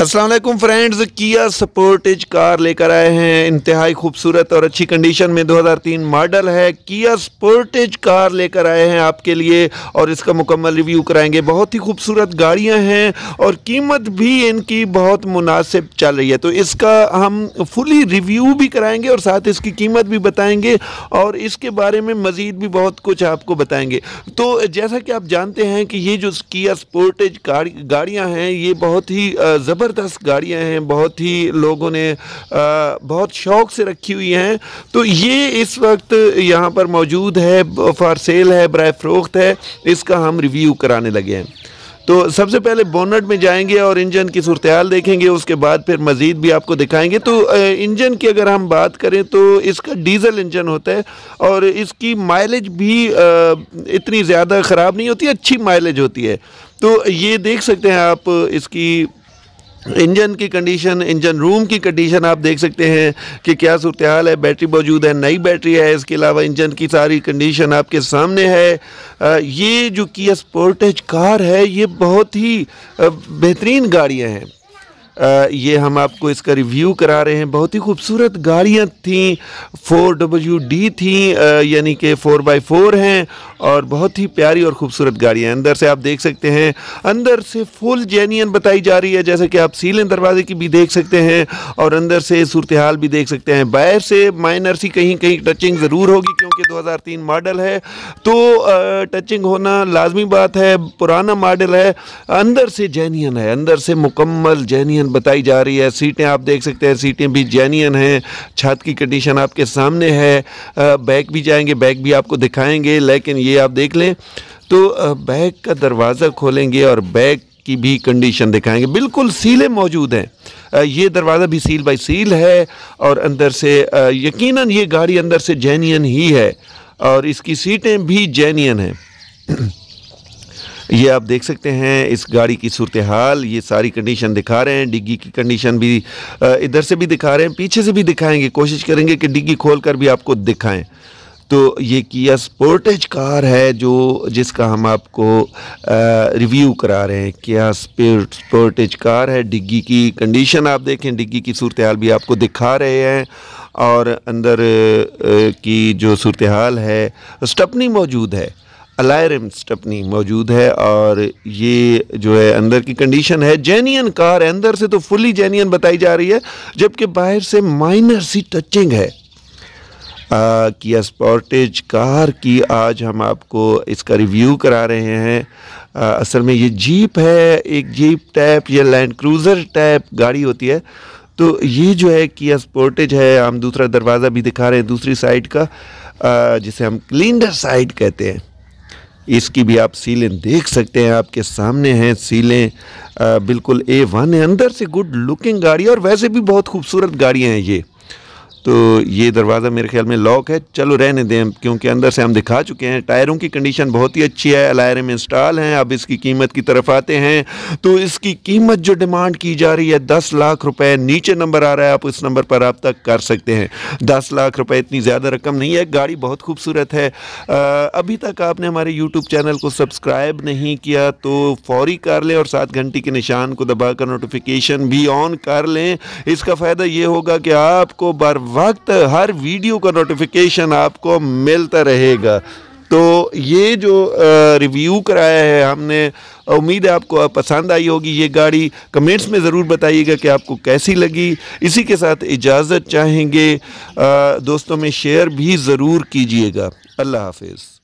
Aslam friends Kia Sportage car लेकर आए हैं इंतहाई खूबसूरत और अच्छी कंडीशन में 2003 मॉडल है किया स्पोर्टेज कार लेकर आए हैं आपके लिए और इसका मुकम्मल रिव्यू कराएंगे बहुत ही खूबसूरत गाड़ियां हैं और कीमत भी इनकी बहुत मुनासिब चल रही है तो इसका हम फुली रिव्यू भी कराएंगे और साथ इसकी कीमत भी बताएँगे और इसके बारे में मज़ीद भी बहुत कुछ आपको बताएंगे तो जैसा कि आप जानते हैं कि ये जो किया स्पोर्टेज गाड़ियाँ हैं ये बहुत ही ज़बर ज़बरदस्त गाड़ियाँ हैं बहुत ही लोगों ने आ, बहुत शौक से रखी हुई हैं तो ये इस वक्त यहाँ पर मौजूद है फॉर सेल है बर फरोख्त है इसका हम रिव्यू कराने लगे हैं तो सबसे पहले बोनट में जाएंगे और इंजन की सूरत देखेंगे उसके बाद फिर मज़ीद भी आपको दिखाएंगे तो इंजन की अगर हम बात करें तो इसका डीजल इंजन होता है और इसकी माइलेज भी इतनी ज़्यादा ख़राब नहीं होती अच्छी माइलेज होती है तो ये देख सकते हैं आप इसकी इंजन की कंडीशन इंजन रूम की कंडीशन आप देख सकते हैं कि क्या सूरत हाल है बैटरी मौजूद है नई बैटरी है इसके अलावा इंजन की सारी कंडीशन आपके सामने है आ, ये जो किया स्पोर्टेज कार है ये बहुत ही बेहतरीन गाड़ियाँ हैं ये हम आपको इसका रिव्यू करा रहे हैं बहुत ही खूबसूरत गाड़ियाँ थीं फोर डब्ल्यू डी थी यानी कि फ़ोर बाई फोर हैं और बहुत ही प्यारी और खूबसूरत गाड़ियाँ अंदर से आप देख सकते हैं अंदर से फुल जेनियन बताई जा रही है जैसे कि आप सीलें दरवाजे की भी देख सकते हैं और अंदर से सूरत हाल भी देख सकते हैं बाहर से माइनर सी कहीं कहीं टचिंग ज़रूर होगी क्योंकि तीन मॉडल है तो टचिंग होना लाजमी बात है पुराना मॉडल है अंदर से जेनियन है अंदर से मुकम्मल जेनियन जैनियन बताई जा रही है सीटें आप देख सकते हैं सीटें भी जैनियन हैं छत की कंडीशन आपके सामने है बैग भी जाएंगे बैग भी आपको दिखाएंगे लेकिन ये आप देख लें तो बैग का दरवाज़ा खोलेंगे और बैग की भी कंडीशन दिखाएंगे बिल्कुल सीले मौजूद हैं ये दरवाज़ा भी सील बाई सील है और अंदर से यकीनन ये गाड़ी अंदर से जैनियन ही है और इसकी सीटें भी जैनियन हैं ये आप देख सकते हैं इस गाड़ी की सूरत हाल ये सारी कंडीशन दिखा रहे हैं डिग्गी की कंडीशन भी इधर से भी दिखा रहे हैं पीछे से भी दिखाएंगे कोशिश करेंगे कि डिग्गी खोल कर भी आपको दिखाएं तो ये किया स्पोर्टेज कार है जो जिसका हम आपको रिव्यू करा रहे हैं क्या स्पोर्ट स्पोर्टेज कार है डिग्गी की कंडीशन आप देखें डिग्गी की सूरत हाल भी आपको दिखा रहे हैं और अंदर की जो सूरत हाल है स्टपनी मौजूद है अलायरम स्टपनी मौजूद है और ये जो है अंदर की कंडीशन है जेनियन कार अंदर से तो फुली जेनियन बताई जा रही है जबकि बाहर से माइनर सी टचिंग है आ, किया स्पॉटेज कार की आज हम आपको इसका रिव्यू करा रहे हैं आ, असल में ये जीप है एक जीप टाइप या लैंड क्रूज़र टाइप गाड़ी होती है तो ये जो है किया स्पोर्टेज है हम दूसरा दरवाज़ा भी दिखा रहे हैं दूसरी साइड का जिसे हम क्लिंडर साइड कहते हैं इसकी भी आप सीलें देख सकते हैं आपके सामने हैं सीलें बिल्कुल ए वन है अंदर से गुड लुकिंग गाड़ी और वैसे भी बहुत खूबसूरत गाड़ियाँ हैं ये तो ये दरवाज़ा मेरे ख्याल में लॉक है चलो रहने दें क्योंकि अंदर से हम दिखा चुके हैं टायरों की कंडीशन बहुत ही अच्छी है में इंस्टॉल हैं अब इसकी कीमत की तरफ आते हैं तो इसकी कीमत जो डिमांड की जा रही है दस लाख रुपए नीचे नंबर आ रहा है आप उस नंबर पर आप तक कर सकते हैं दस लाख रुपये इतनी ज़्यादा रकम नहीं है गाड़ी बहुत खूबसूरत है आ, अभी तक आपने हमारे यूट्यूब चैनल को सब्सक्राइब नहीं किया तो फौरी कर लें और सात घंटे के निशान को दबा नोटिफिकेशन भी ऑन कर लें इसका फ़ायदा ये होगा कि आपको बार वक्त हर वीडियो का नोटिफिकेशन आपको मिलता रहेगा तो ये जो रिव्यू कराया है हमने उम्मीद है आपको पसंद आई होगी ये गाड़ी कमेंट्स में ज़रूर बताइएगा कि आपको कैसी लगी इसी के साथ इजाज़त चाहेंगे दोस्तों में शेयर भी ज़रूर कीजिएगा अल्लाह हाफिज़